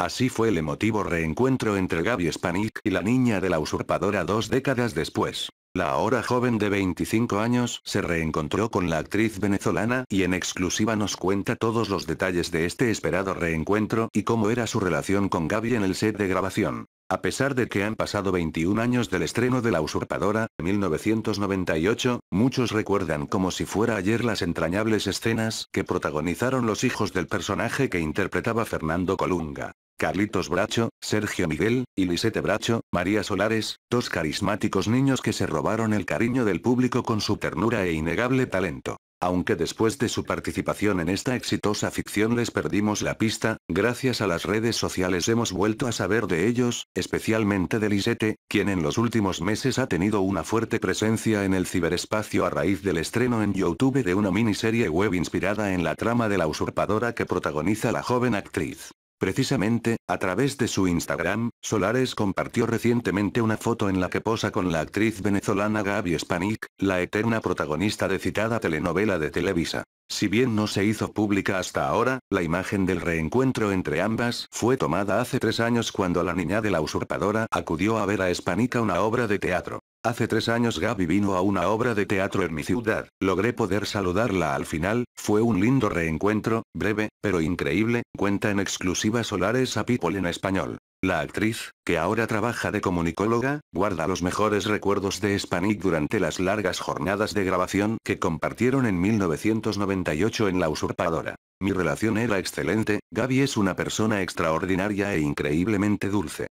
Así fue el emotivo reencuentro entre Gaby Spanik y la niña de la usurpadora dos décadas después. La ahora joven de 25 años se reencontró con la actriz venezolana y en exclusiva nos cuenta todos los detalles de este esperado reencuentro y cómo era su relación con Gaby en el set de grabación. A pesar de que han pasado 21 años del estreno de La Usurpadora, 1998, muchos recuerdan como si fuera ayer las entrañables escenas que protagonizaron los hijos del personaje que interpretaba Fernando Colunga. Carlitos Bracho, Sergio Miguel, y Lisete Bracho, María Solares, dos carismáticos niños que se robaron el cariño del público con su ternura e innegable talento. Aunque después de su participación en esta exitosa ficción les perdimos la pista, gracias a las redes sociales hemos vuelto a saber de ellos, especialmente de Lisete, quien en los últimos meses ha tenido una fuerte presencia en el ciberespacio a raíz del estreno en YouTube de una miniserie web inspirada en la trama de la usurpadora que protagoniza la joven actriz. Precisamente, a través de su Instagram, Solares compartió recientemente una foto en la que posa con la actriz venezolana Gaby Spanik, la eterna protagonista de citada telenovela de Televisa. Si bien no se hizo pública hasta ahora, la imagen del reencuentro entre ambas fue tomada hace tres años cuando la niña de la usurpadora acudió a ver a Spanik a una obra de teatro. Hace tres años Gaby vino a una obra de teatro en mi ciudad, logré poder saludarla al final, fue un lindo reencuentro, breve, pero increíble, cuenta en exclusiva Solares a People en español. La actriz, que ahora trabaja de comunicóloga, guarda los mejores recuerdos de Hispanic durante las largas jornadas de grabación que compartieron en 1998 en La Usurpadora. Mi relación era excelente, Gaby es una persona extraordinaria e increíblemente dulce.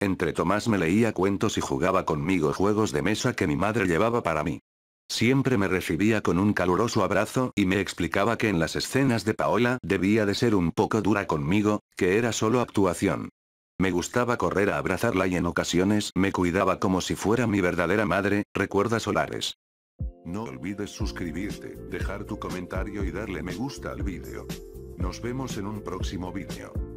Entre Tomás me leía cuentos y jugaba conmigo juegos de mesa que mi madre llevaba para mí. Siempre me recibía con un caluroso abrazo y me explicaba que en las escenas de Paola debía de ser un poco dura conmigo, que era solo actuación. Me gustaba correr a abrazarla y en ocasiones me cuidaba como si fuera mi verdadera madre, recuerda Solares. No olvides suscribirte, dejar tu comentario y darle me gusta al vídeo. Nos vemos en un próximo vídeo.